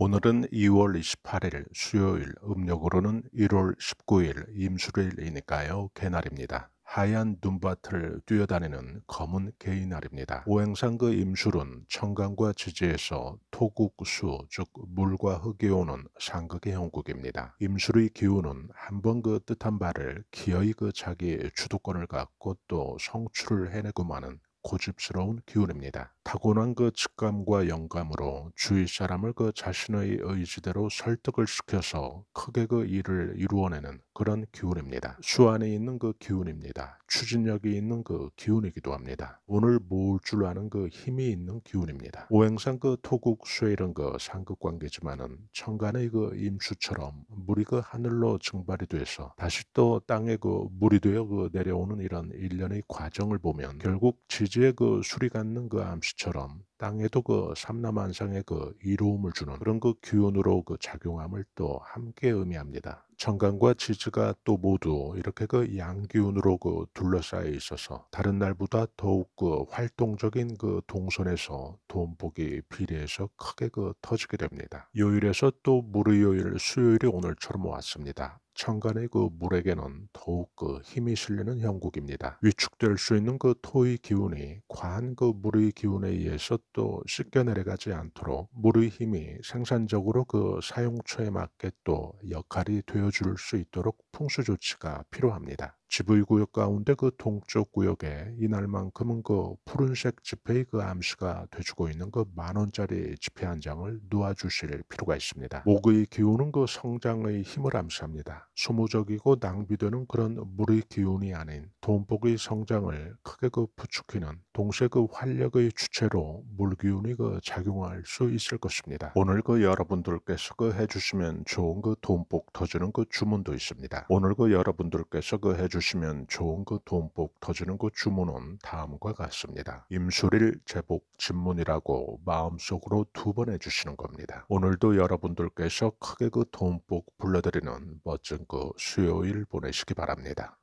오늘은 2월 28일 수요일, 음력으로는 1월 19일 임수일이니까요. 개날입니다. 하얀 눈밭을 뛰어다니는 검은 개이알입니다 오행상 그 임술은 청강과 지지에서 토국수, 즉 물과 흙이 오는 상극의 형국입니다. 임술의 기운은 한 번 그 뜻한 바를 기어이 그 자기 의 주도권을 갖고 또 성취를 해내고 마는 고집스러운 기운입니다. 타고난 그 직감과 영감으로 주위 사람을 그 자신의 의지대로 설득을 시켜서 크게 그 일을 이루어내는 그런 기운입니다. 수 안에 있는 그 기운입니다. 추진력이 있는 그 기운이기도 합니다. 오늘 모을 줄 아는 그 힘이 있는 기운입니다. 오행상 그 토국 수에 이런 그 상극 관계지만은 천간의 그 임수처럼 물이 그 하늘로 증발이 돼서 다시 또 땅에 그 물이 되어 그 내려오는 이런 일련의 과정을 보면 결국 지지의 그 수리 갖는 그 암시 빛처럼 그 땅에도 그삼라만상의그 이로움을 주는 그런 그 기운으로 그 작용함을 또 함께 의미합니다. 천강과 지지가 또 모두 이렇게 그 양기운으로 그 둘러싸여 있어서 다른 날보다 더욱 그 활동적인 그 동선에서 돈복이 비례해서 크게 그 터지게 됩니다. 요일에서 또 무르요일 수요일이 오늘처럼 왔습니다. 천간의 그 물에게는 더욱 그 힘이 실리는 형국입니다. 위축될 수 있는 그 토의 기운이 과한 그 물의 기운에 의해서 또 씻겨 내려가지 않도록 물의 힘이 생산적으로 그 사용처에 맞게 또 역할이 되어줄 수 있도록 풍수 조치가 필요합니다. 지불구역 가운데 그 동쪽 구역에 이날만큼은 그 푸른색 지폐의 그 암시가 돼주고 있는 그 만원짜리 지폐 한 장을 놓아주실 필요가 있습니다. 목의 기운은 그 성장의 힘을 암시합니다. 소모적이고 낭비되는 그런 물의 기운이 아닌 돈복의 성장을 크게 그부축기는 동시에 그 활력의 주체로 물기운이 그 작용할 수 있을 것입니다. 오늘 그 여러분들께서 그 해주시면 좋은 그 돈복 터지는 그 주문도 있습니다. 오늘 그 여러분들께서 그 해주시면 좋은 그 돈복 터지는 그 주문은 다음과 같습니다. 임수릴 제복 진문이라고 마음속으로 두 번 해주시는 겁니다. 오늘도 여러분들께서 크게 그 돈복 불러드리는 멋진 그 수요일 보내시기 바랍니다.